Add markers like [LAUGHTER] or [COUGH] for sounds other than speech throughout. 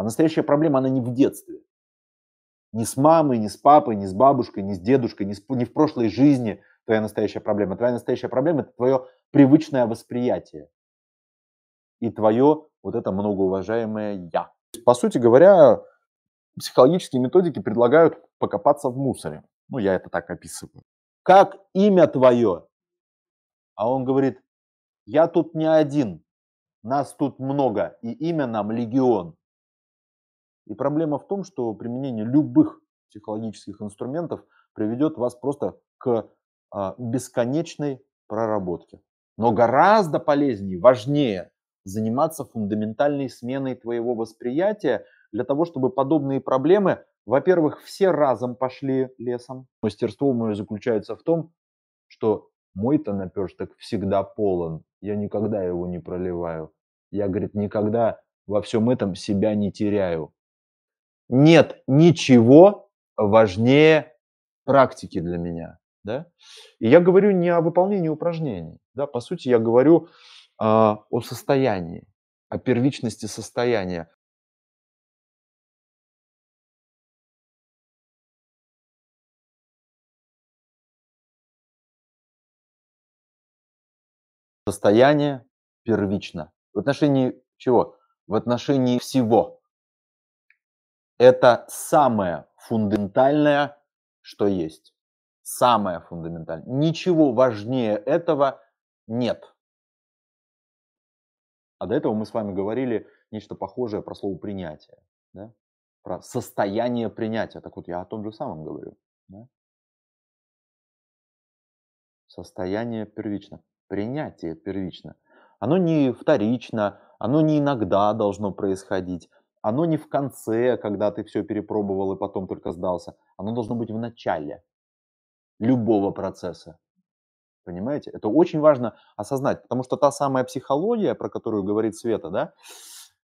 А настоящая проблема, она не в детстве. не с мамой, не с папой, не с бабушкой, не с дедушкой, не с, ни в прошлой жизни твоя настоящая проблема. Твоя настоящая проблема – это твое привычное восприятие и твое вот это многоуважаемое «я». По сути говоря, психологические методики предлагают покопаться в мусоре. Ну, я это так описываю. Как имя твое? А он говорит, я тут не один, нас тут много, и имя нам легион. И проблема в том, что применение любых психологических инструментов приведет вас просто к а, бесконечной проработке. Но гораздо полезнее, важнее заниматься фундаментальной сменой твоего восприятия для того, чтобы подобные проблемы, во-первых, все разом пошли лесом. Мастерство мое заключается в том, что мой-то наперсток всегда полон, я никогда его не проливаю. Я, говорит, никогда во всем этом себя не теряю нет ничего важнее практики для меня. Да? И я говорю не о выполнении упражнений. Да? По сути, я говорю э, о состоянии, о первичности состояния. Состояние первично. В отношении чего? В отношении всего это самое фундаментальное, что есть. Самое фундаментальное. Ничего важнее этого нет. А до этого мы с вами говорили нечто похожее про слово принятие. Да? Про состояние принятия. Так вот, я о том же самом говорю. Да? Состояние первично. Принятие первично. Оно не вторично, оно не иногда должно происходить. Оно не в конце, когда ты все перепробовал и потом только сдался. Оно должно быть в начале любого процесса. Понимаете? Это очень важно осознать, потому что та самая психология, про которую говорит Света, да,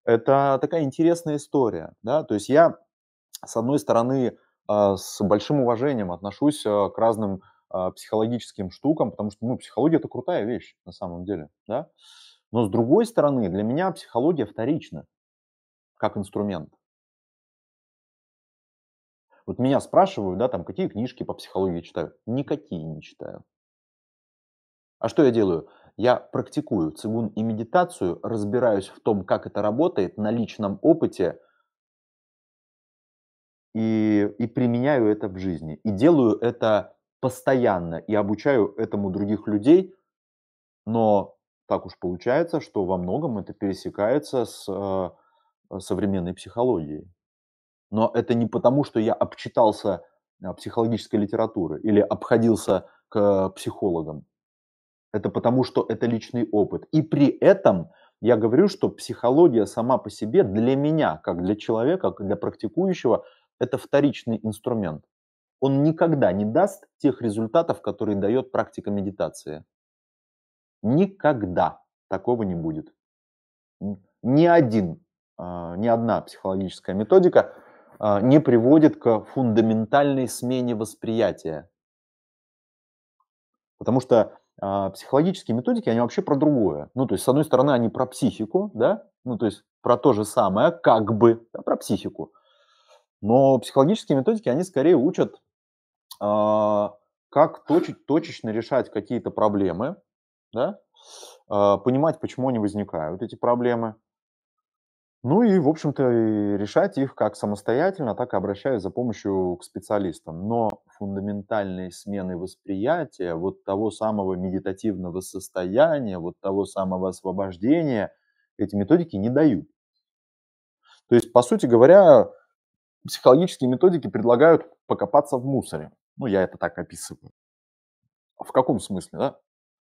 это такая интересная история, да, то есть я, с одной стороны, э, с большим уважением отношусь э, к разным э, психологическим штукам, потому что, ну, психология – это крутая вещь на самом деле, да, но с другой стороны, для меня психология вторична, как инструмент. Вот меня спрашивают, да, там, какие книжки по психологии читаю. Никакие не читаю. А что я делаю? Я практикую цигун и медитацию, разбираюсь в том, как это работает на личном опыте и, и применяю это в жизни. И делаю это постоянно и обучаю этому других людей, но так уж получается, что во многом это пересекается с э, Э, современной психологии. Но это не потому, что я обчитался э, психологической литературы или обходился к психологам. Это потому, что это личный опыт. И при этом я говорю, что психология сама по себе для меня, как для человека, как для практикующего, это вторичный инструмент. Он никогда не даст тех результатов, которые дает практика медитации. Никогда такого не будет. Ни один а, ни одна психологическая методика а, не приводит к фундаментальной смене восприятия. Потому что а, психологические методики, они вообще про другое. Ну, то есть, с одной стороны, они про психику, да, ну, то есть, про то же самое, как бы, да, про психику. Но психологические методики, они скорее учат, как точечно, точечно решать какие-то проблемы, да, понимать, почему они возникают, эти проблемы, ну и, в общем-то, решать их как самостоятельно, так и обращаясь за помощью к специалистам. Но фундаментальные смены восприятия, вот того самого медитативного состояния, вот того самого освобождения, эти методики не дают. То есть, по сути говоря, психологические методики предлагают покопаться в мусоре. Ну, я это так описываю. В каком смысле, да?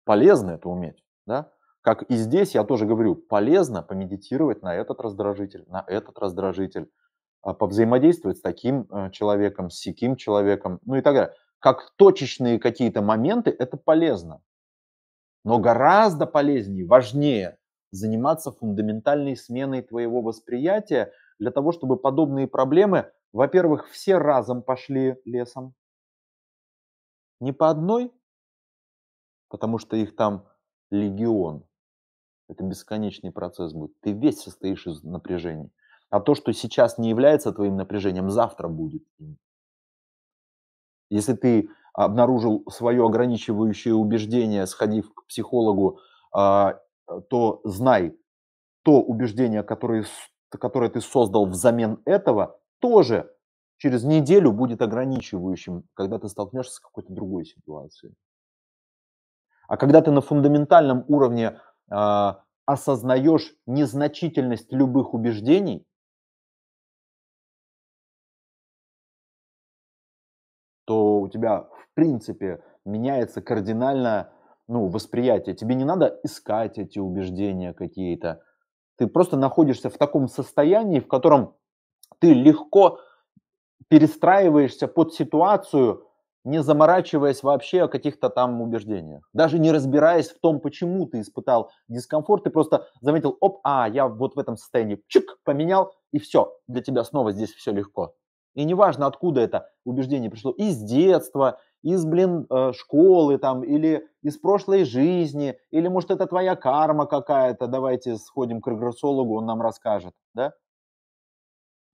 Полезно это уметь, да? Как и здесь я тоже говорю, полезно помедитировать на этот раздражитель, на этот раздражитель, а, повзаимодействовать с таким э, человеком, с сяким человеком, ну и так далее. Как точечные какие-то моменты это полезно. Но гораздо полезнее, важнее заниматься фундаментальной сменой твоего восприятия для того, чтобы подобные проблемы, во-первых, все разом пошли лесом. Не по одной, потому что их там легион. Это бесконечный процесс будет. Ты весь состоишь из напряжений. А то, что сейчас не является твоим напряжением, завтра будет Если ты обнаружил свое ограничивающее убеждение, сходив к психологу, а, то знай, то убеждение, которое, которое ты создал взамен этого, тоже через неделю будет ограничивающим, когда ты столкнешься с какой-то другой ситуацией. А когда ты на фундаментальном уровне э, осознаешь незначительность любых убеждений, то у тебя, в принципе, меняется кардинально ну, восприятие. Тебе не надо искать эти убеждения какие-то. Ты просто находишься в таком состоянии, в котором ты легко перестраиваешься под ситуацию, не заморачиваясь вообще о каких-то там убеждениях, даже не разбираясь в том, почему ты испытал дискомфорт, ты просто заметил, оп, а, я вот в этом состоянии, чик, поменял, и все, для тебя снова здесь все легко. И неважно, откуда это убеждение пришло, из детства, из, блин, э, школы там, или из прошлой жизни, или, может, это твоя карма какая-то, давайте сходим к регрессологу, он нам расскажет, да?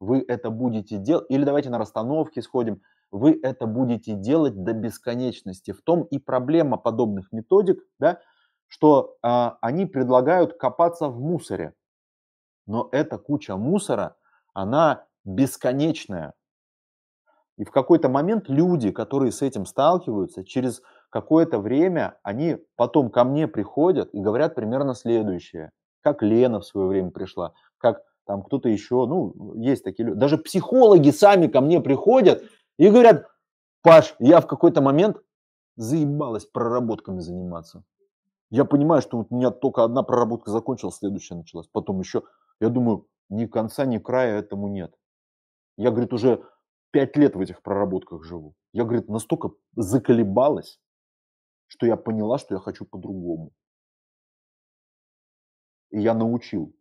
Вы это будете делать, или давайте на расстановке сходим вы это будете делать до бесконечности. В том и проблема подобных методик, да, что э, они предлагают копаться в мусоре. Но эта куча мусора, она бесконечная. И в какой-то момент люди, которые с этим сталкиваются, через какое-то время они потом ко мне приходят и говорят примерно следующее. Как Лена в свое время пришла, как там кто-то еще, ну, есть такие люди. Даже психологи сами ко мне приходят и говорят, Паш, я в какой-то момент заебалась проработками заниматься. Я понимаю, что вот у меня только одна проработка закончилась, следующая началась. Потом еще, я думаю, ни конца, ни края этому нет. Я, говорит, уже пять лет в этих проработках живу. Я, говорит, настолько заколебалась, что я поняла, что я хочу по-другому. И я научил,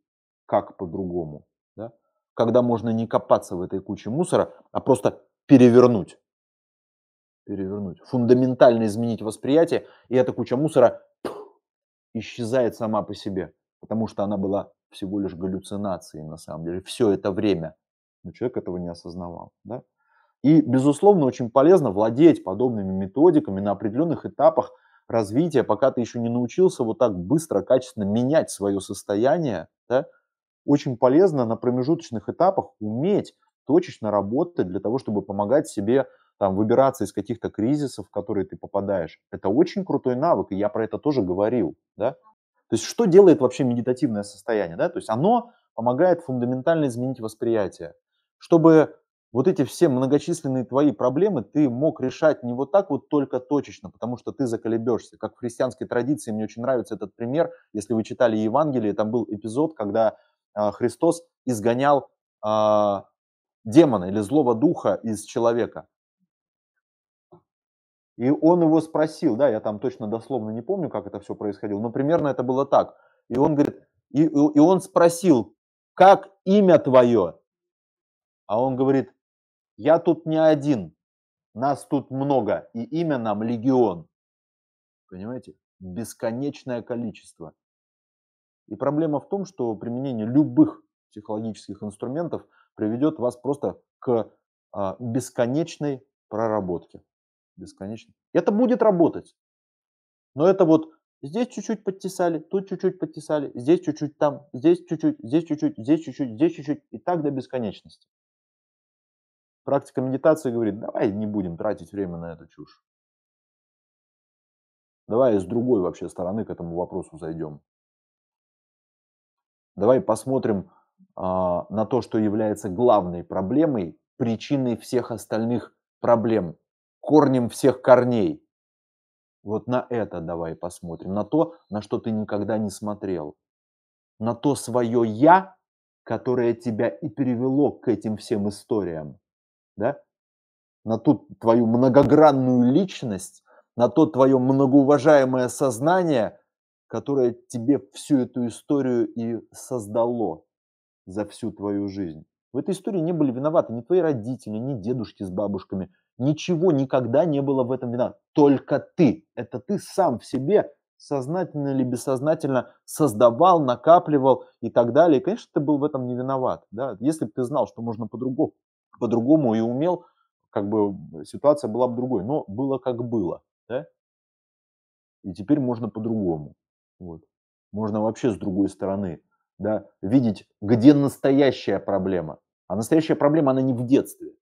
как по-другому. Да? Когда можно не копаться в этой куче мусора, а просто перевернуть. Перевернуть. Фундаментально изменить восприятие, и эта куча мусора исчезает сама по себе, потому что она была всего лишь галлюцинацией на самом деле все это время. Но человек этого не осознавал. Да? И, безусловно, очень полезно владеть подобными методиками на определенных этапах развития, пока ты еще не научился вот так быстро, качественно менять свое состояние. Да? Очень полезно на промежуточных этапах уметь точечно работать для того, чтобы помогать себе там, выбираться из каких-то кризисов, в которые ты попадаешь. Это очень крутой навык, и я про это тоже говорил. Да? То есть что делает вообще медитативное состояние? Да? То есть оно помогает фундаментально изменить восприятие, чтобы вот эти все многочисленные твои проблемы ты мог решать не вот так вот только точечно, потому что ты заколебешься. Как в христианской традиции, мне очень нравится этот пример, если вы читали Евангелие, там был эпизод, когда а, Христос изгонял а, демона или злого духа из человека. И он его спросил, да, я там точно дословно не помню, как это все происходило, но примерно это было так. И он говорит, и, и, он спросил, как имя твое? А он говорит, я тут не один, нас тут много, и имя нам легион. Понимаете? Бесконечное количество. И проблема в том, что применение любых психологических инструментов – приведет вас просто к а, бесконечной проработке. Бесконечно. Это будет работать. Но это вот здесь чуть-чуть подтесали, тут чуть-чуть подтесали, здесь чуть-чуть, там, здесь чуть-чуть, здесь чуть-чуть, здесь чуть-чуть, здесь чуть-чуть и так до бесконечности. Практика медитации говорит, давай не будем тратить время на эту чушь. Давай с другой вообще стороны к этому вопросу зайдем. Давай посмотрим а, на то, что является главной проблемой, причиной всех остальных проблем, корнем всех корней. Вот на это давай посмотрим, на то, на что ты никогда не смотрел, на то свое «я», которое тебя и перевело к этим всем историям, да? на ту твою многогранную личность, на то твое многоуважаемое сознание, которое тебе всю эту историю и создало за всю твою жизнь. В этой истории не были виноваты ни твои родители, ни дедушки с бабушками. Ничего никогда не было в этом виноват. Только ты. Это ты сам в себе сознательно или бессознательно создавал, накапливал и так далее. И, конечно, ты был в этом не виноват. Да? Если бы ты знал, что можно по-другому, по-другому и умел, как бы ситуация была бы другой. Но было как было. Да? И теперь можно по-другому. Вот. Можно вообще с другой стороны да, видеть, где настоящая проблема. А настоящая проблема, она не в детстве.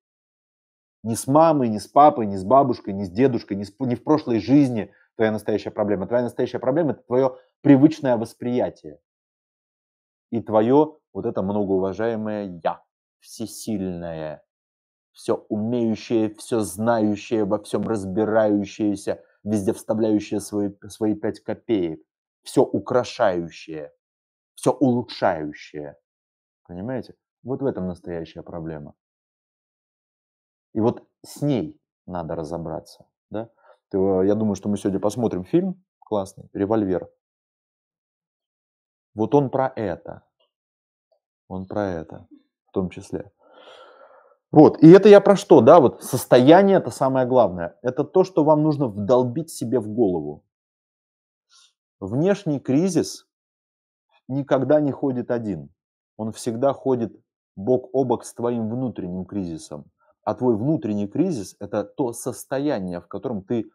Не с мамой, не с папой, не с бабушкой, не с дедушкой, не, с, не в прошлой жизни твоя настоящая проблема. Твоя настоящая проблема – это твое привычное восприятие. И твое вот это многоуважаемое «я», всесильное, все умеющее, все знающее, во всем разбирающееся, везде вставляющее свои, свои пять копеек, все украшающее – все улучшающее. Понимаете? Вот в этом настоящая проблема. И вот с ней надо разобраться. Да? Э, я думаю, что мы сегодня посмотрим фильм классный «Револьвер». Вот он про это. Он про это в том числе. Вот, и это я про что, да, вот состояние это самое главное. Это то, что вам нужно вдолбить себе в голову. Внешний кризис никогда не ходит один. Он всегда ходит бок о бок с твоим внутренним кризисом. А твой внутренний кризис – это то состояние, в котором ты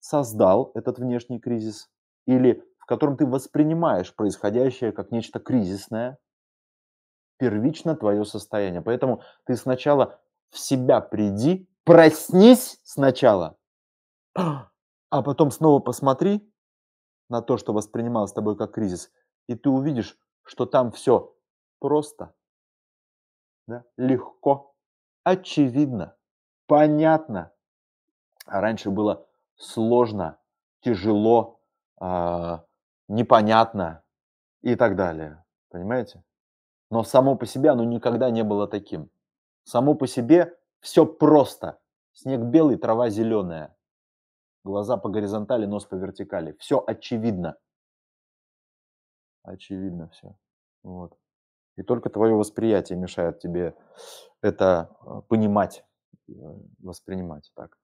создал этот внешний кризис, или в котором ты воспринимаешь происходящее как нечто кризисное, первично твое состояние. Поэтому ты сначала в себя приди, проснись сначала, а потом снова посмотри на то, что воспринималось тобой как кризис – и ты увидишь, что там все просто, да, легко, очевидно, понятно. А раньше было сложно, тяжело, э, непонятно и так далее. Понимаете? Но само по себе оно никогда не было таким. Само по себе все просто. Снег белый, трава зеленая. Глаза по горизонтали, нос по вертикали. Все очевидно очевидно все. Вот. И только твое восприятие мешает тебе это а, понимать, э, воспринимать так.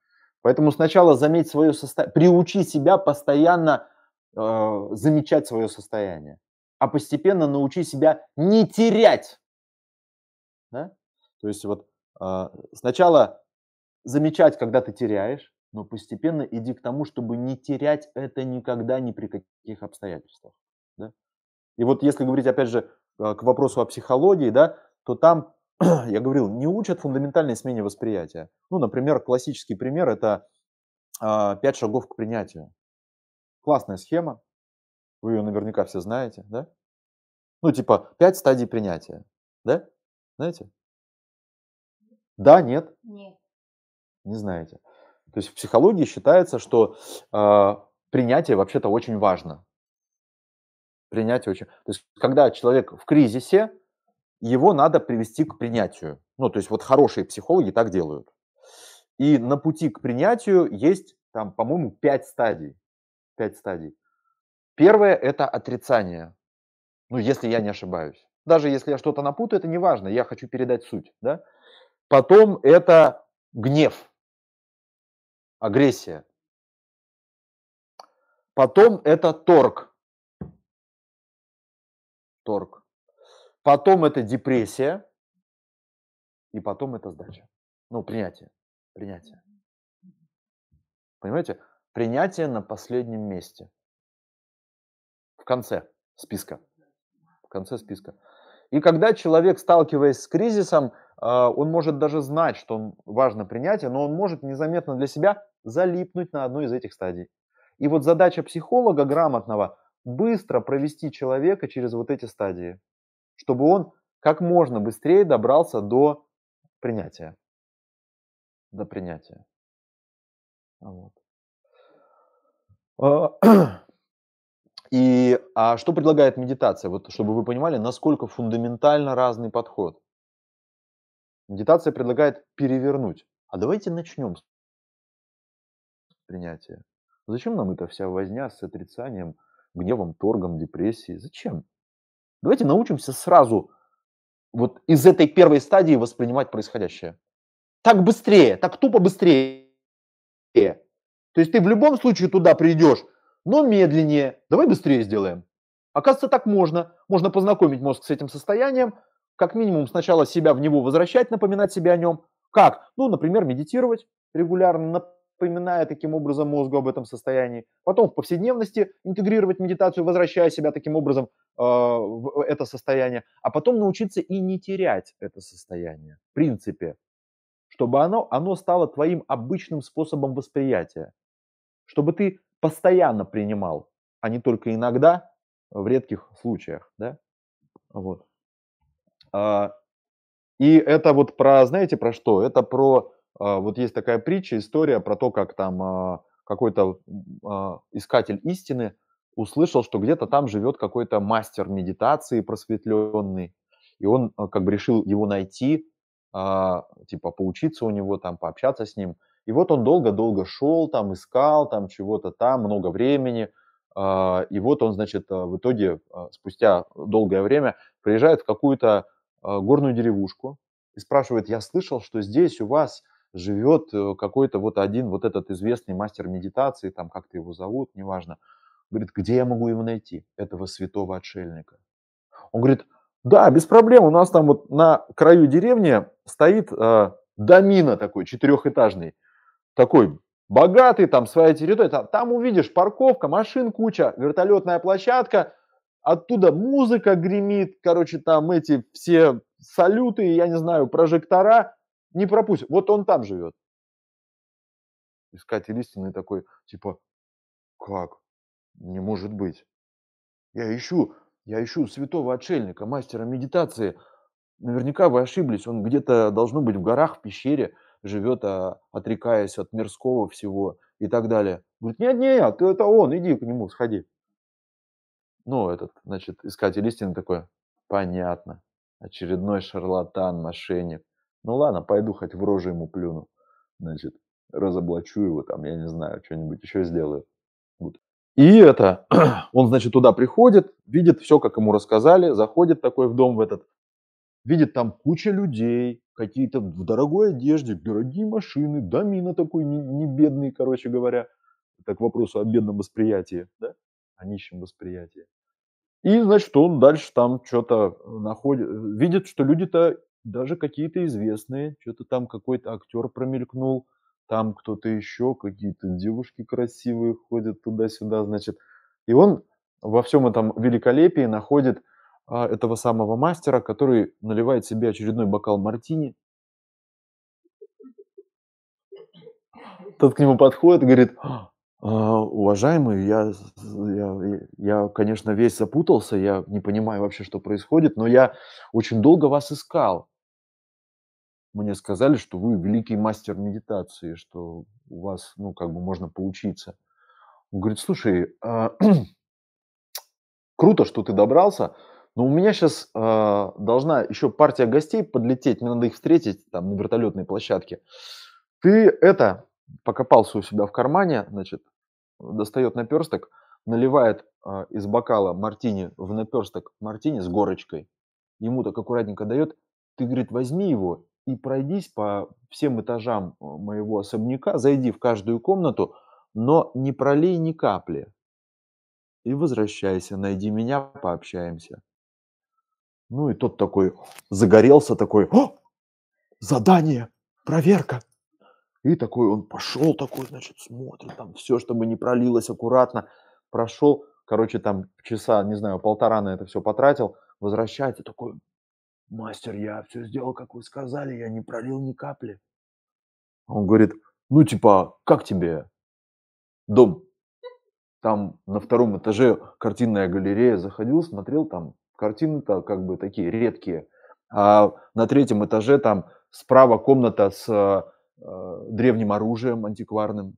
Поэтому сначала заметь свое состояние, приучи себя постоянно э, замечать свое состояние, а постепенно научи себя не терять. Да? То есть вот э, сначала замечать, когда ты теряешь, но постепенно иди к тому, чтобы не терять это никогда ни при каких обстоятельствах. И вот если говорить, опять же, а, к вопросу о психологии, да, то там, [CLEARS THROAT] я говорил, не учат фундаментальной смене восприятия. Ну, например, классический пример – это а, «Пять шагов к принятию». Классная схема, вы ее наверняка все знаете, да? Ну, типа, пять стадий принятия, да? Знаете? Да, нет? Нет. Не знаете. То есть в психологии считается, что э, принятие вообще-то очень важно принятие очень... То есть, когда человек в кризисе, его надо привести к принятию. Ну, то есть, вот хорошие психологи так делают. И на пути к принятию есть, там, по-моему, пять стадий. Пять стадий. Первое – это отрицание. Ну, если я не ошибаюсь. Даже если я что-то напутаю, это не важно, я хочу передать суть. Да? Потом это гнев, агрессия. Потом это торг – торг. Потом это депрессия, и потом это сдача. Ну, принятие. Принятие. Понимаете? Принятие на последнем месте. В конце списка. В конце списка. И когда человек, сталкиваясь с кризисом, а, он может даже знать, что он важно принятие, но он может незаметно для себя залипнуть на одну из этих стадий. И вот задача психолога грамотного быстро провести человека через вот эти стадии, чтобы он как можно быстрее добрался до принятия. До принятия. Вот. А, [CLEARS THROAT] и а что предлагает медитация? Вот чтобы вы понимали, насколько фундаментально разный подход. Медитация предлагает перевернуть. А давайте начнем с принятия. Зачем нам эта вся возня с отрицанием? гневом, торгом, депрессией. Зачем? Давайте научимся сразу вот из этой первой стадии воспринимать происходящее. Так быстрее, так тупо быстрее. То есть ты в любом случае туда придешь, но медленнее. Давай быстрее сделаем. Оказывается, так можно. Можно познакомить мозг с этим состоянием, как минимум сначала себя в него возвращать, напоминать себе о нем. Как? Ну, например, медитировать регулярно, вспоминая таким образом мозгу об этом состоянии. Потом в повседневности интегрировать медитацию, возвращая себя таким образом э, в это состояние. А потом научиться и не терять это состояние, в принципе. Чтобы оно, оно стало твоим обычным способом восприятия. Чтобы ты постоянно принимал, а не только иногда, в редких случаях. Да? Вот. А, и это вот про, знаете, про что? Это про а, вот есть такая притча, история про то, как там а, какой-то а, искатель истины услышал, что где-то там живет какой-то мастер медитации просветленный, и он как бы решил его найти, типа поучиться у него, там пообщаться с ним. И вот он долго-долго шел, там искал, там чего-то там, много времени. И вот он, значит, в итоге, спустя долгое время, приезжает в какую-то горную деревушку и спрашивает, я слышал, что здесь у вас живет э, какой-то вот один вот этот известный мастер медитации, там как-то его зовут, неважно. Говорит, где я могу его найти, этого святого отшельника? Он говорит, да, без проблем, у нас там вот на краю деревни стоит э, домина такой, четырехэтажный, такой богатый, там своя территория, там, там увидишь парковка, машин куча, вертолетная площадка, оттуда музыка гремит, короче, там эти все салюты, я не знаю, прожектора, не пропустит. Вот он там живет. Искатель истины такой, типа, как? Не может быть. Я ищу, я ищу святого отшельника, мастера медитации. Наверняка вы ошиблись, он где-то должно быть в горах, в пещере живет, а, отрекаясь от мирского всего и так далее. Говорит, нет, нет, нет, это он, иди к нему, сходи. Ну, этот, значит, искатель истины такой, понятно, очередной шарлатан, мошенник. Ну ладно, пойду хоть в рожу ему плюну. Значит, разоблачу его там, я не знаю, что-нибудь еще сделаю. Вот. И это, [CLEARS THROAT] он, значит, туда приходит, видит все, как ему рассказали, заходит такой в дом в этот, видит там куча людей, какие-то в дорогой одежде, дорогие машины, домина такой не, не бедный, короче говоря. Это к вопросу о бедном восприятии, да? о нищем восприятии. И, значит, он дальше там что-то находит, видит, что люди-то даже какие-то известные, что-то там какой-то актер промелькнул, там кто-то еще, какие-то девушки красивые ходят туда-сюда, значит. И он во всем этом великолепии находит а, этого самого мастера, который наливает себе очередной бокал мартини. Тот к нему подходит и говорит, «А, уважаемый, я, я, я, конечно, весь запутался, я не понимаю вообще, что происходит, но я очень долго вас искал мне сказали, что вы великий мастер медитации, что у вас, ну, как бы можно поучиться. Он говорит, слушай, а, [CLEARS THROAT] круто, что ты добрался, но у меня сейчас а, должна еще партия гостей подлететь, мне надо их встретить там на вертолетной площадке. Ты это, покопался у себя в кармане, значит, достает наперсток, наливает а, из бокала мартини в наперсток мартини с горочкой, ему так аккуратненько дает, ты, говорит, возьми его и пройдись по всем этажам э, моего особняка, зайди в каждую комнату, но не пролей ни капли. И возвращайся, найди меня, пообщаемся. Ну и тот такой загорелся, такой, о, задание, проверка. И такой он пошел, такой, значит, смотрит, там все, чтобы не пролилось аккуратно. Прошел, короче, там часа, не знаю, полтора на это все потратил, возвращается, такой, мастер, я все сделал, как вы сказали, я не пролил ни капли. Он говорит, ну типа, как тебе дом? Там на втором этаже картинная галерея, заходил, смотрел, там картины-то как бы такие редкие. А на третьем этаже там справа комната с э, древним оружием антикварным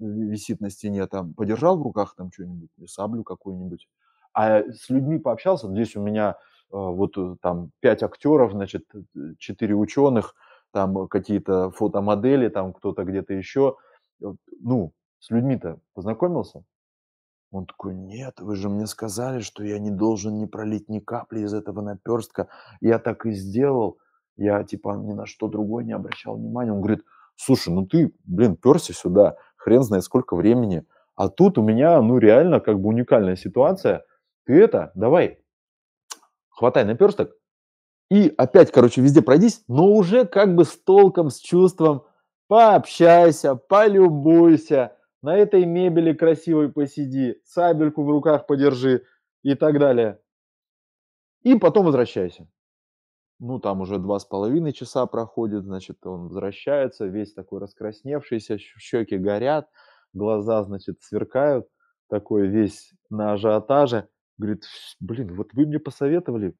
э, висит на стене, там подержал в руках там что-нибудь, саблю какую-нибудь. А с людьми пообщался, здесь у меня а, вот э, там пять актеров, значит, э, четыре ученых, там какие-то фотомодели, там кто-то где-то еще. Ну, с людьми-то познакомился? Он такой, нет, вы же мне сказали, что я не должен не пролить ни капли из этого наперстка. Я так и сделал. Я, типа, ни на что другое не обращал внимания. Он говорит, слушай, ну ты, блин, перся сюда, хрен знает сколько времени. А тут у меня, ну, реально, как бы уникальная ситуация. Ты это, давай, хватай наперсток и опять, короче, везде пройдись, но уже как бы с толком, с чувством, пообщайся, полюбуйся, на этой мебели красивой посиди, сабельку в руках подержи и так далее. И потом возвращайся. Ну, там уже два с половиной часа проходит, значит, он возвращается, весь такой раскрасневшийся, щеки горят, глаза, значит, сверкают, такой весь на ажиотаже говорит, блин, вот вы мне посоветовали,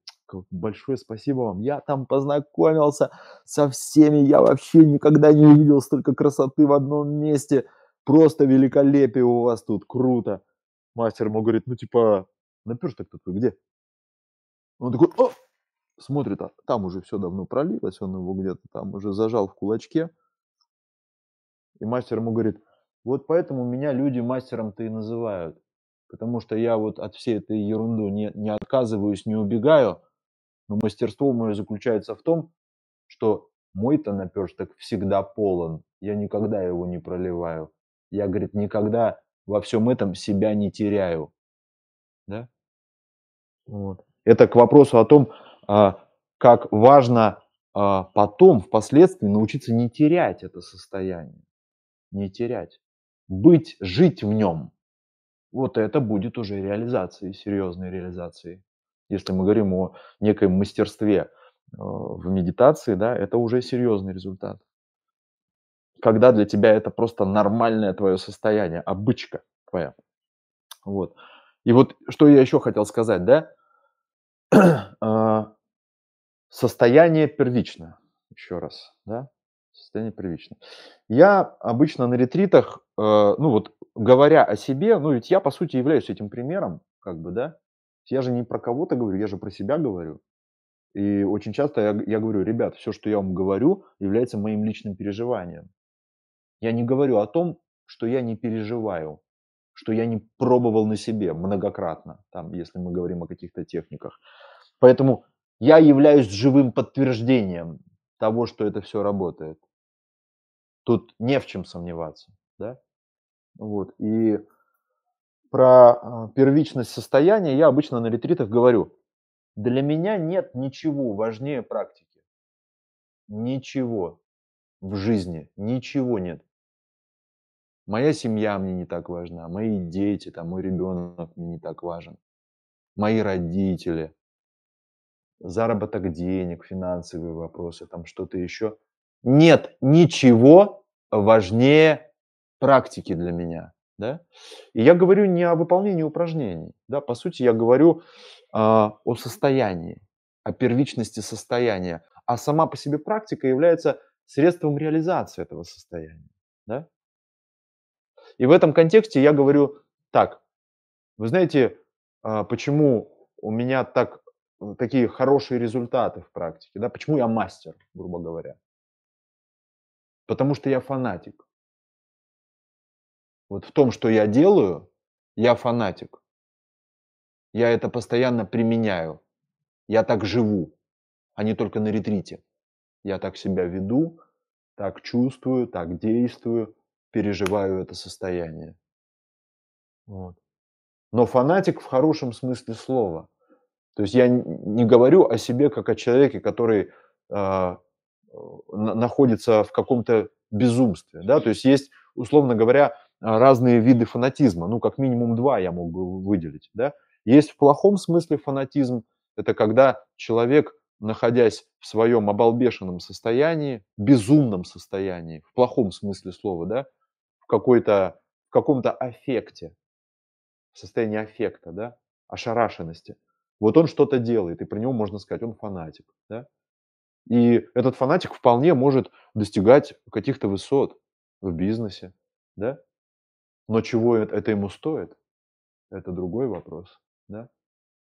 большое спасибо вам, я там познакомился со всеми, я вообще никогда не видел столько красоты в одном месте, просто великолепие у вас тут, круто. Мастер ему говорит, ну типа, наперсток-то твой где? Он такой, о, смотрит, а там уже все давно пролилось, он его где-то там уже зажал в кулачке. И мастер ему говорит, вот поэтому меня люди мастером-то и называют потому что я вот от всей этой ерунды не, не отказываюсь, не убегаю, но мастерство мое заключается в том, что мой-то наперсток всегда полон, я никогда его не проливаю. Я, говорит, никогда во всем этом себя не теряю. Да? Вот. Это к вопросу о том, а, как важно а, потом, впоследствии научиться не терять это состояние. Не терять. Быть, жить в нем вот это будет уже реализацией, серьезной реализацией. Если мы говорим о неком мастерстве э, в медитации, да, это уже серьезный результат. Когда для тебя это просто нормальное твое состояние, обычка твоя. Вот. И вот что я еще хотел сказать, да? [CLEARS THROAT] А, состояние первично, еще раз, да? Состояние привычное. Я обычно на ретритах, э, ну вот говоря о себе, ну ведь я по сути являюсь этим примером, как бы, да. Я же не про кого-то говорю, я же про себя говорю. И очень часто я, я говорю, ребят, все, что я вам говорю, является моим личным переживанием. Я не говорю о том, что я не переживаю, что я не пробовал на себе многократно, там, если мы говорим о каких-то техниках. Поэтому я являюсь живым подтверждением того, что это все работает. Тут не в чем сомневаться. Да? Вот. И про а, первичность состояния я обычно на ретритах говорю. Для меня нет ничего важнее практики. Ничего в жизни. Ничего нет. Моя семья мне не так важна, мои дети, там, мой ребенок мне не так важен, мои родители, заработок денег, финансовые вопросы, там что-то еще. Нет ничего важнее практики для меня. Да? И я говорю не о выполнении упражнений. Да? По сути, я говорю э, о состоянии, о первичности состояния. А сама по себе практика является средством реализации этого состояния. Да? И в этом контексте я говорю так, вы знаете, э, почему у меня так такие э, хорошие результаты в практике, да, почему я мастер, грубо говоря? Потому что я фанатик. Вот в том, что я делаю, я фанатик. Я это постоянно применяю. Я так живу, а не только на ретрите. Я так себя веду, так чувствую, так действую, переживаю это состояние. Вот. Но фанатик в хорошем смысле слова. То есть я не говорю о себе как о человеке, который э, находится в каком-то безумстве. Да? То есть есть, условно говоря, разные виды фанатизма. Ну, как минимум два я могу выделить. Да? Есть в плохом смысле фанатизм. Это когда человек, находясь в своем обалбешенном состоянии, безумном состоянии, в плохом смысле слова, да, в, какой-то, в каком-то аффекте, в состоянии аффекта, да, ошарашенности – вот он что-то делает, и про него можно сказать, он фанатик. Да? И этот фанатик вполне может достигать каких-то высот в бизнесе. Да? Но чего это, ему стоит? Это другой вопрос. Да?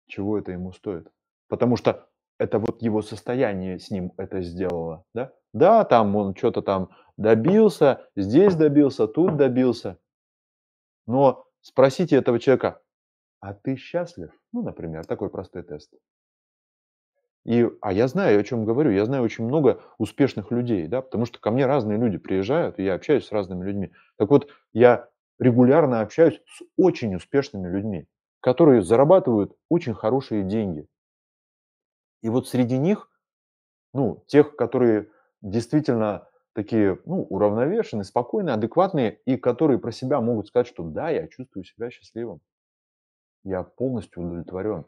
Чего это ему стоит? Потому что это вот его состояние с ним это сделало. Да, да там он что-то там добился, здесь добился, тут добился. Но спросите этого человека, а ты счастлив? Ну, например, такой простой тест. И, а я знаю, о чем говорю, я знаю очень много успешных людей, да, потому что ко мне разные люди приезжают, и я общаюсь с разными людьми. Так вот, я регулярно общаюсь с очень успешными людьми, которые зарабатывают очень хорошие деньги. И вот среди них, ну, тех, которые действительно такие, ну, уравновешенные, спокойные, адекватные, и которые про себя могут сказать, что да, я чувствую себя счастливым я полностью удовлетворен.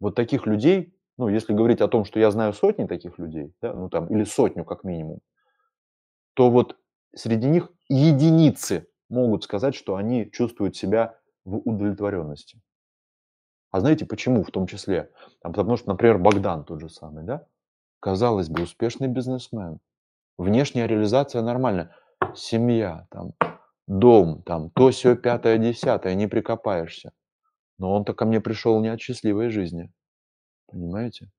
Вот таких людей, ну, если говорить о том, что я знаю сотни таких людей, да, ну там, или сотню как минимум, то вот среди них единицы могут сказать, что они чувствуют себя в удовлетворенности. А знаете, почему в том числе? Там, потому что, например, Богдан тот же самый, да? Казалось бы, успешный бизнесмен. Внешняя реализация нормальная. Семья, там, дом, там, то, все пятое, десятое, не прикопаешься. Но он-то ко мне пришел не от счастливой жизни. Понимаете?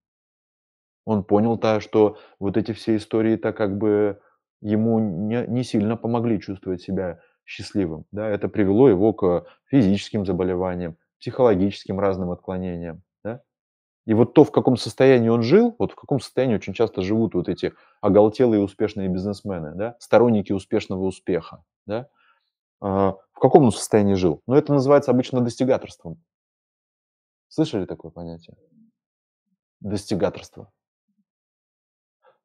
Он понял-то, что вот эти все истории так как бы ему не, не сильно помогли чувствовать себя счастливым. Да? Это привело его к физическим заболеваниям, психологическим разным отклонениям. Да? И вот то, в каком состоянии он жил, вот в каком состоянии очень часто живут вот эти оголтелые успешные бизнесмены, да? сторонники успешного успеха. Да? А, в каком он состоянии жил? Ну, это называется обычно достигаторством. Слышали такое понятие? Достигаторство.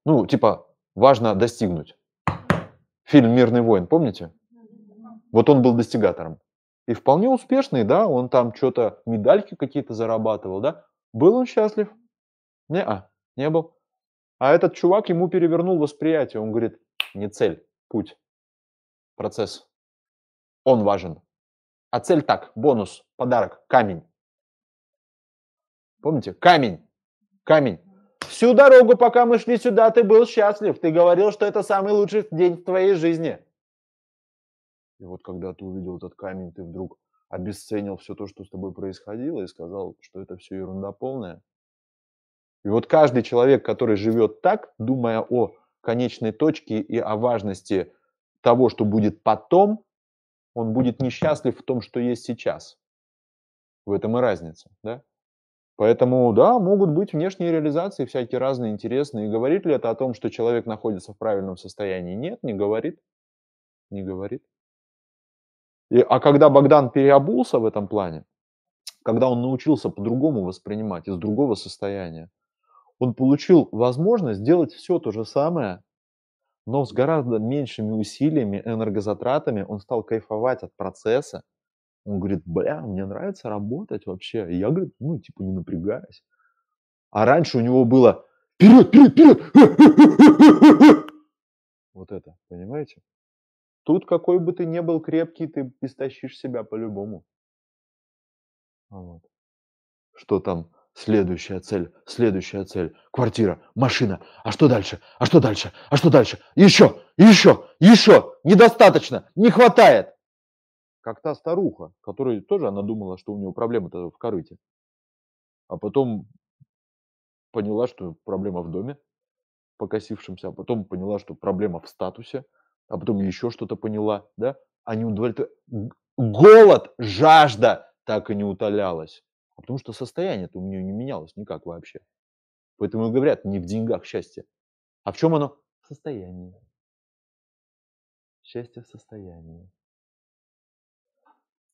Ну, типа, важно достигнуть. Фильм «Мирный воин», помните? Вот он был достигатором. И вполне успешный, да, он там что-то, медальки какие-то зарабатывал, да. Был он счастлив? Не, а, не был. А этот чувак ему перевернул восприятие. Он говорит, не цель, путь, процесс. Он важен. А цель так, бонус, подарок, камень. Помните? Камень. Камень. Всю дорогу, пока мы шли сюда, ты был счастлив. Ты говорил, что это самый лучший день в твоей жизни. И вот когда ты увидел этот камень, ты вдруг обесценил все то, что с тобой происходило, и сказал, что это все ерунда полная. И вот каждый человек, который живет так, думая о конечной точке и о важности того, что будет потом, он будет несчастлив в том, что есть сейчас. В этом и разница, да? Поэтому, да, могут быть внешние реализации всякие разные, интересные. говорит ли это о том, что человек находится в правильном состоянии? Нет, не говорит. Не говорит. И, а когда Богдан переобулся в этом плане, когда он научился по-другому воспринимать, из другого состояния, он получил возможность сделать все то же самое, но с гораздо меньшими усилиями, энергозатратами он стал кайфовать от процесса, он говорит, бля, мне нравится работать вообще. И я, говорю, ну, типа, не напрягаюсь. А раньше у него было вперед, вперед, вперед! [LAUGHS] Вот это, понимаете? Тут какой бы ты ни был крепкий, ты истощишь себя по-любому. А вот. Что там? Следующая цель, следующая цель. Квартира, машина. А что дальше? А что дальше? А что дальше? Еще, еще, еще. Недостаточно, не хватает как та старуха, которая тоже она думала, что у нее проблема-то в корыте. А потом поняла, что проблема в доме покосившемся, а потом поняла, что проблема в статусе, а потом еще что-то поняла, да? А не удовлетворена. Голод, жажда так и не утолялась. А потому что состояние-то у нее не менялось никак вообще. Поэтому и говорят, не в деньгах счастье. А в чем оно? В состоянии. Счастье в состоянии.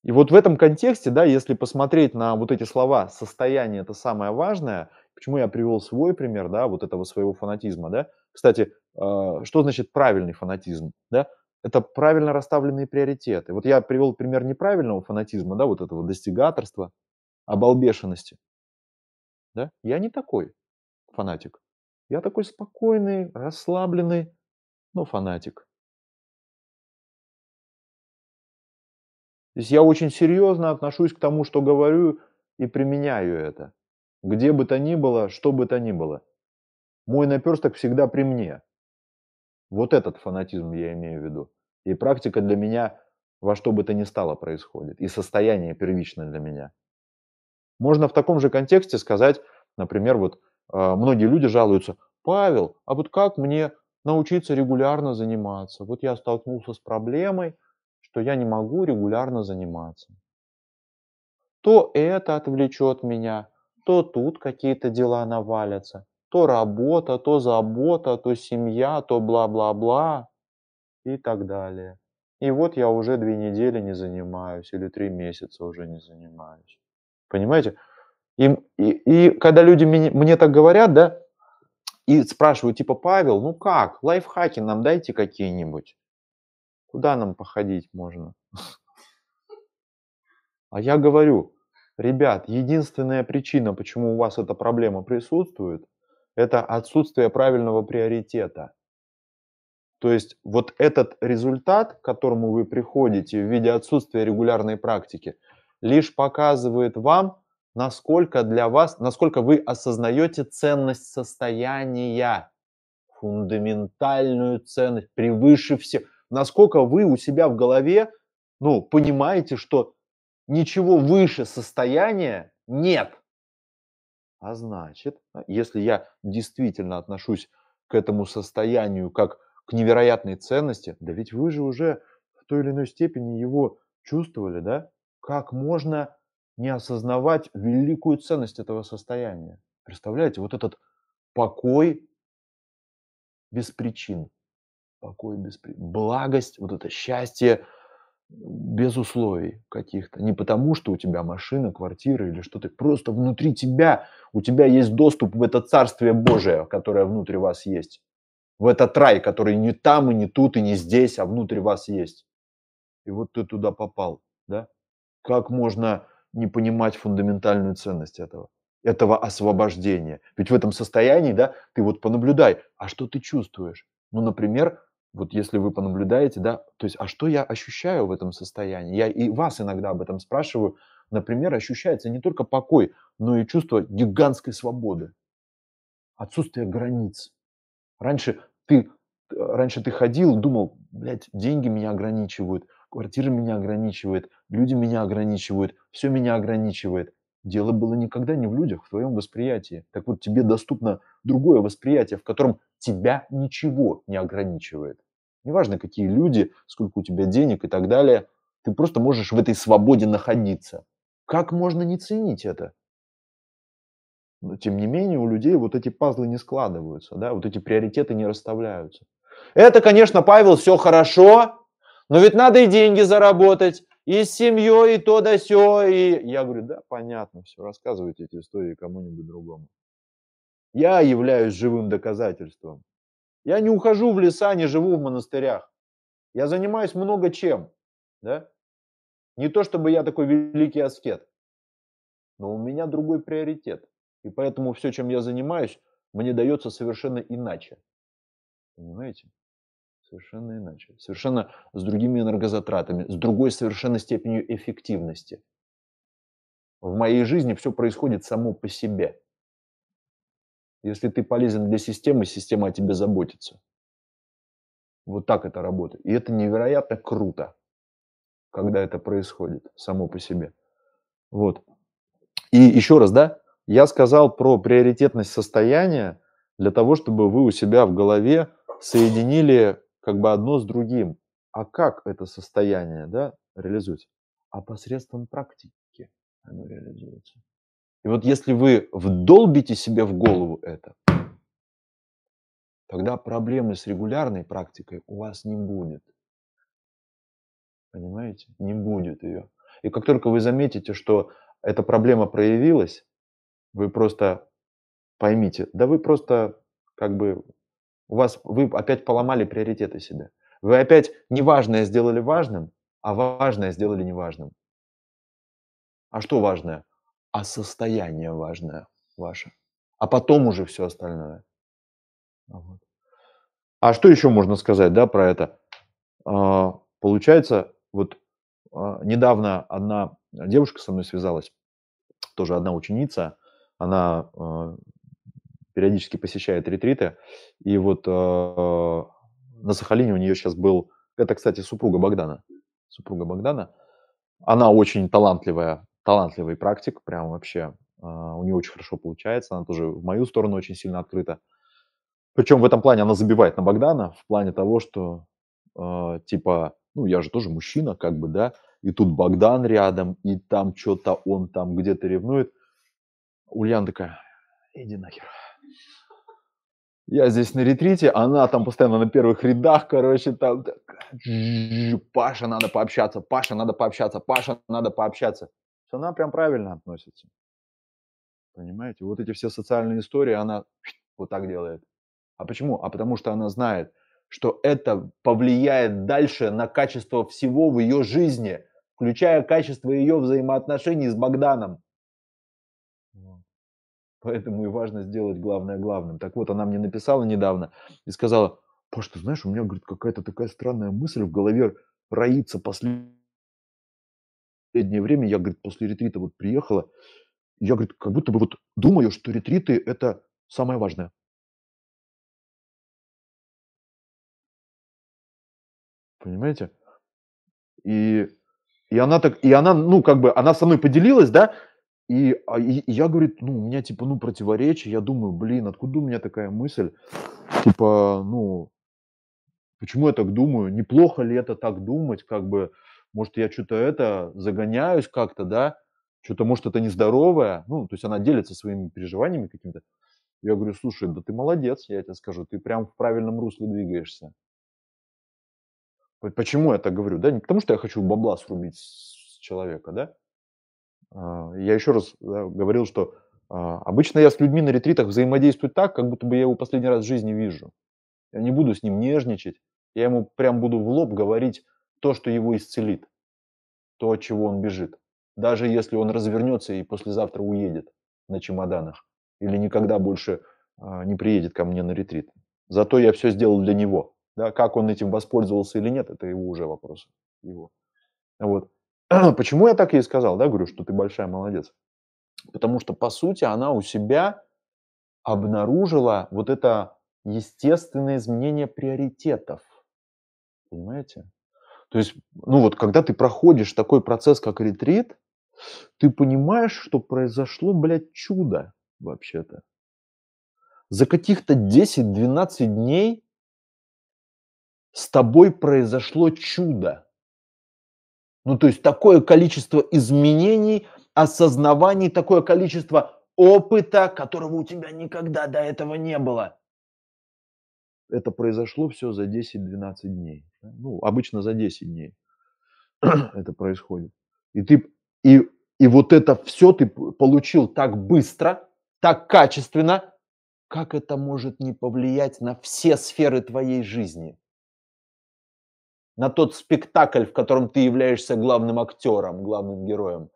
И вот в этом контексте, да, если посмотреть на вот эти слова «состояние – это самое важное», почему я привел свой пример, да, вот этого своего фанатизма, да. Кстати, а, что значит правильный фанатизм, да? Это правильно расставленные приоритеты. Вот я привел пример неправильного фанатизма, да, вот этого достигаторства, обалбешенности. Да? Я не такой фанатик. Я такой спокойный, расслабленный, но фанатик. То есть я очень серьезно отношусь к тому, что говорю, и применяю это. Где бы то ни было, что бы то ни было. Мой наперсток всегда при мне. Вот этот фанатизм я имею в виду. И практика для меня во что бы то ни стало происходит. И состояние первичное для меня. Можно в таком же контексте сказать, например, вот а, многие люди жалуются, Павел, а вот как мне научиться регулярно заниматься? Вот я столкнулся с проблемой – что я не могу регулярно заниматься. То это отвлечет меня, то тут какие-то дела навалятся, то работа, то забота, то семья, то бла-бла-бла и так далее. И вот я уже две недели не занимаюсь или три месяца уже не занимаюсь. Понимаете? И, и, и когда люди мне, мне так говорят, да, и спрашивают, типа, Павел, ну как, лайфхаки нам дайте какие-нибудь. Куда нам походить можно? А я говорю, ребят, единственная причина, почему у вас эта проблема присутствует, это отсутствие правильного приоритета. То есть вот этот результат, к которому вы приходите в виде отсутствия регулярной практики, лишь показывает вам, насколько для вас, насколько вы осознаете ценность состояния, фундаментальную ценность, превыше всех насколько вы у себя в голове, ну, понимаете, что ничего выше состояния нет. А значит, а если я действительно отношусь к этому состоянию как к невероятной ценности, да ведь вы же уже в той или иной степени его чувствовали, да? Как можно не осознавать великую ценность этого состояния? Представляете, вот этот покой без причин покой, без благость, вот это счастье без условий каких-то. Не потому, что у тебя машина, квартира или что-то. Просто внутри тебя, у тебя есть доступ в это царствие Божие, которое внутри вас есть. В этот рай, который не там и не тут и не здесь, а внутри вас есть. И вот ты туда попал. Да? Как можно не понимать фундаментальную ценность этого? этого освобождения. Ведь в этом состоянии, да, ты вот понаблюдай, а что ты чувствуешь? Ну, например, вот если вы понаблюдаете, да, то есть, а что я ощущаю в этом состоянии? Я и вас иногда об этом спрашиваю. Например, ощущается не только покой, но и чувство гигантской свободы, отсутствие границ. Раньше ты, э, раньше ты ходил, думал, блядь, деньги меня ограничивают, квартира меня ограничивает, люди меня ограничивают, все меня ограничивает. Дело было никогда не в людях, в твоем восприятии. Так вот, тебе доступно другое восприятие, в котором тебя ничего не ограничивает. Неважно, какие люди, сколько у тебя денег и так далее, ты просто можешь в этой свободе находиться. Как можно не ценить это? Но тем не менее у людей вот эти пазлы не складываются, да, вот эти приоритеты не расставляются. Это, конечно, Павел, все хорошо, но ведь надо и деньги заработать, и с семьей, и то да сё. И я говорю, да, понятно, все, рассказывайте эти истории кому-нибудь другому. Я являюсь живым доказательством. Я не ухожу в леса, не живу в монастырях. Я занимаюсь много чем. Да? Не то, чтобы я такой великий аскет, но у меня другой приоритет. И поэтому все, чем я занимаюсь, мне дается совершенно иначе. Понимаете? Совершенно иначе. Совершенно с другими энергозатратами, с другой совершенно степенью эффективности. В моей жизни все происходит само по себе. Если ты полезен для системы, система о тебе заботится. Вот так это работает. И это невероятно круто, когда это происходит само по себе. Вот. И еще раз, да, я сказал про приоритетность состояния для того, чтобы вы у себя в голове соединили как бы одно с другим. А как это состояние да, реализуется? А посредством практики оно реализуется. И вот если вы вдолбите себе в голову это, тогда проблемы с регулярной практикой у вас не будет. Понимаете? Не будет ее. И как только вы заметите, что эта проблема проявилась, вы просто поймите, да вы просто как бы у вас вы опять поломали приоритеты себе. Вы опять неважное сделали важным, а важное сделали неважным. А что важное? А состояние важное ваше. А потом уже все остальное. А вот. А что еще можно сказать да, про это? А, получается, вот а, недавно одна девушка со мной связалась, тоже одна ученица, она а, периодически посещает ретриты. И вот э, на Сахалине у нее сейчас был... Это, кстати, супруга Богдана. Супруга Богдана. Она очень талантливая, талантливый практик, прям вообще. Э, у нее очень хорошо получается. Она тоже в мою сторону очень сильно открыта. Причем в этом плане она забивает на Богдана, в плане того, что э, типа, ну я же тоже мужчина, как бы, да, и тут Богдан рядом, и там что-то он там где-то ревнует. Ульяна такая, иди нахер. Я здесь на ретрите, она там постоянно на первых рядах, короче, там... Паша, надо пообщаться, Паша, надо пообщаться, Паша, надо пообщаться. Все, Она прям правильно относится. Понимаете? Вот эти все социальные истории она вот так делает. А почему? А потому что она знает, что это повлияет дальше на качество всего в ее жизни, включая качество ее взаимоотношений с Богданом. Поэтому и важно сделать главное главным. Так вот, она мне написала недавно и сказала, Паш, ты знаешь, у меня, говорит, какая-то такая странная мысль в голове роится последнее время. Я, говорит, после ретрита вот приехала. Я, говорит, как будто бы вот думаю, что ретриты – это самое важное. Понимаете? И, и она так, и она, ну, как бы, она со мной поделилась, да, и, а, и я, говорит, ну, у меня, типа, ну, противоречие. Я думаю, блин, откуда у меня такая мысль? Типа, ну, почему я так думаю? Неплохо ли это так думать? Как бы, может, я что-то это, загоняюсь как-то, да? Что-то, может, это нездоровое? Ну, то есть она делится своими переживаниями какими-то. Я говорю, слушай, да ты молодец, я тебе скажу, ты прям в правильном русле двигаешься. Почему я так говорю? Да не потому, что я хочу бабла срубить с человека, да? А, я еще раз да, говорил, что а, обычно я с людьми на ретритах взаимодействую так, как будто бы я его последний раз в жизни вижу. Я не буду с ним нежничать, я ему прям буду в лоб говорить то, что его исцелит, то, от чего он бежит. Даже если он развернется и послезавтра уедет на чемоданах или никогда больше а, не приедет ко мне на ретрит. Зато я все сделал для него. Да, как он этим воспользовался или нет, это его уже вопрос. Его. Вот. [CLEARS THROAT] Почему я так ей сказал, да, говорю, что ты большая молодец? Потому что, по сути, она у себя обнаружила вот это естественное изменение приоритетов. Понимаете? То есть, ну вот, когда ты проходишь такой процесс, как ретрит, ты понимаешь, что произошло, блядь, чудо вообще-то. За каких-то 10-12 дней с тобой произошло чудо. Ну, то есть такое количество изменений, осознаваний, такое количество опыта, которого у тебя никогда до этого не было. Это произошло все за 10-12 дней. Ну, обычно за 10 дней [CLEARS THROAT] это происходит. И ты и, и вот это все ты получил так быстро, так качественно, как это может не повлиять на все сферы твоей жизни? на тот спектакль, в котором ты являешься главным актером, главным героем.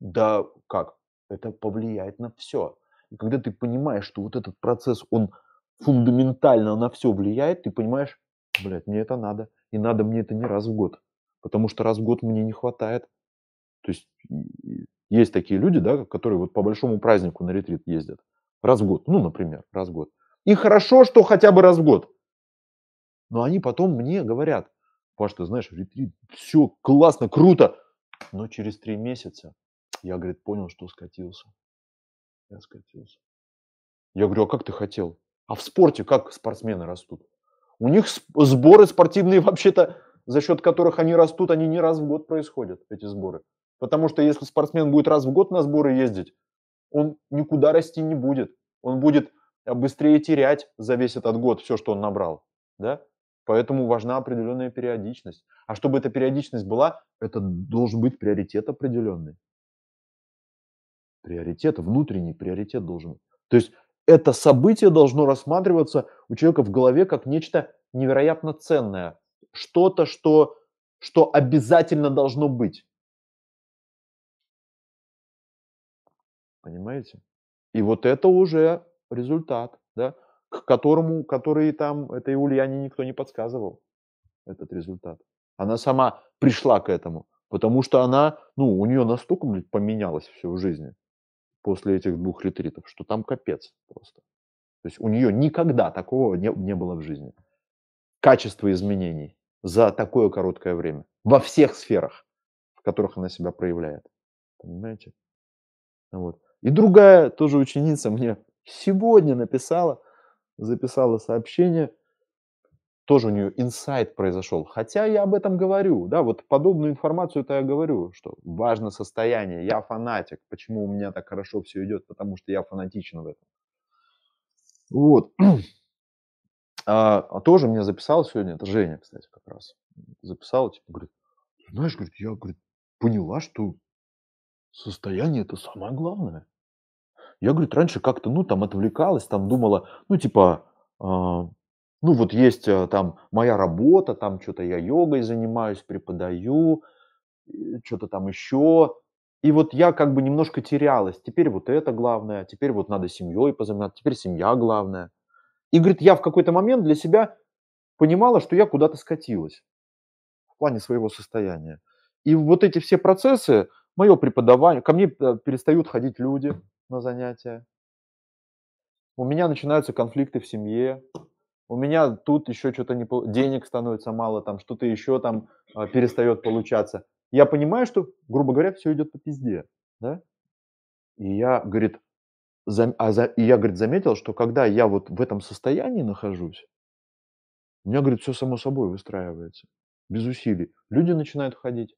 Да как? Это повлияет на все. И когда ты понимаешь, что вот этот процесс, он фундаментально на все влияет, ты понимаешь, блядь, мне это надо. И надо мне это не раз в год. Потому что раз в год мне не хватает. То есть есть такие люди, да, которые вот по большому празднику на ретрит ездят. Раз в год, ну, например, раз в год. И хорошо, что хотя бы раз в год. Но они потом мне говорят, Паш, ты знаешь, ретрит, все классно, круто. Но через три месяца я, говорит, понял, что скатился. Я скатился. Я говорю, а как ты хотел? А в спорте как спортсмены растут? У них сборы спортивные вообще-то, за счет которых они растут, они не раз в год происходят, эти сборы. Потому что если спортсмен будет раз в год на сборы ездить, он никуда расти не будет. Он будет а, быстрее терять за весь этот год все, что он набрал. Да? Поэтому важна определенная периодичность. А чтобы эта периодичность была, это должен быть приоритет определенный. Приоритет, внутренний приоритет должен быть. То есть это событие должно рассматриваться у человека в голове как нечто невероятно ценное. Что-то, что, что обязательно должно быть. Понимаете? И вот это уже результат. Да? к которому, которые там этой Ульяне никто не подсказывал этот результат. Она сама пришла к этому, потому что она, ну, у нее настолько, блядь, поменялось все в жизни после этих двух ретритов, что там капец просто. То есть у нее никогда такого не, не было в жизни. Качество изменений за такое короткое время. Во всех сферах, в которых она себя проявляет. Понимаете? Вот. И другая тоже ученица мне сегодня написала, записала сообщение, тоже у нее инсайт произошел. Хотя я об этом говорю, да, вот подобную информацию это я говорю, что важно состояние, я фанатик, почему у меня так хорошо все идет, потому что я фанатичен в этом. Вот. [CLEARS THROAT] А, а, тоже мне записал сегодня, это Женя, кстати, как раз, записал, типа, говорит, знаешь, говорит, я говорит, поняла, что состояние это самое главное. Я, говорит, раньше как-то, ну, там, отвлекалась, там, думала, ну, типа, э, ну, вот есть э, там моя работа, там, что-то я йогой занимаюсь, преподаю, что-то там еще. И вот я как бы немножко терялась. Теперь вот это главное, теперь вот надо семьей позаниматься, теперь семья главная. И, говорит, я в какой-то момент для себя понимала, что я куда-то скатилась в плане своего состояния. И вот эти все процессы, мое преподавание, ко мне э, перестают ходить люди, на занятия. У меня начинаются конфликты в семье. У меня тут еще что-то не денег становится мало, там что-то еще там а, перестает получаться. Я понимаю, что, грубо говоря, все идет по пизде, да? И я, говорит, зам, а за, и я, говорит, заметил, что когда я вот в этом состоянии нахожусь, у меня, говорит, все само собой выстраивается, без усилий. Люди начинают ходить,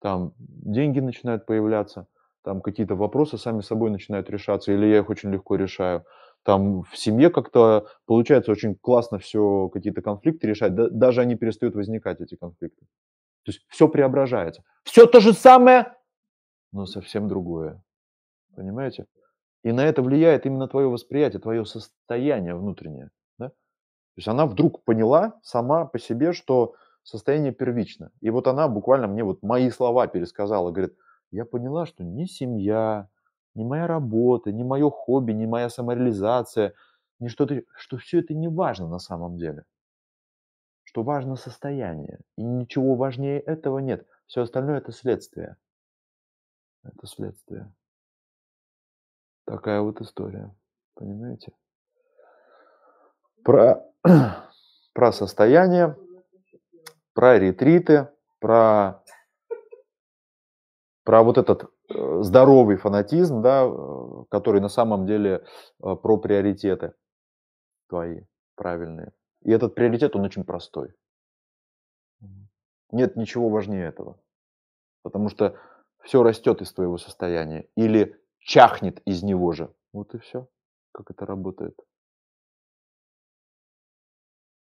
там деньги начинают появляться – там какие-то вопросы сами собой начинают решаться, или я их очень легко решаю. Там в семье как-то получается очень классно все, какие-то конфликты решать, да, даже они перестают возникать, эти конфликты. То есть все преображается. Все то же самое, но совсем другое. Понимаете? И на это влияет именно твое восприятие, твое состояние внутреннее. Да? То есть она вдруг поняла сама по себе, что состояние первично. И вот она буквально мне вот мои слова пересказала, говорит – я поняла, что ни семья, ни моя работа, ни мое хобби, ни моя самореализация, ни что-то, что все это не важно на самом деле. Что важно состояние. И ничего важнее этого нет. Все остальное это следствие. Это следствие. Такая вот история. Понимаете? Про, [CLEARS THROAT] про состояние, про ретриты, про про вот этот э, здоровый фанатизм, да, э, который на самом деле э, про приоритеты твои правильные. И этот приоритет, он очень простой. Нет ничего важнее этого. Потому что все растет из твоего состояния или чахнет из него же. Вот и все, как это работает.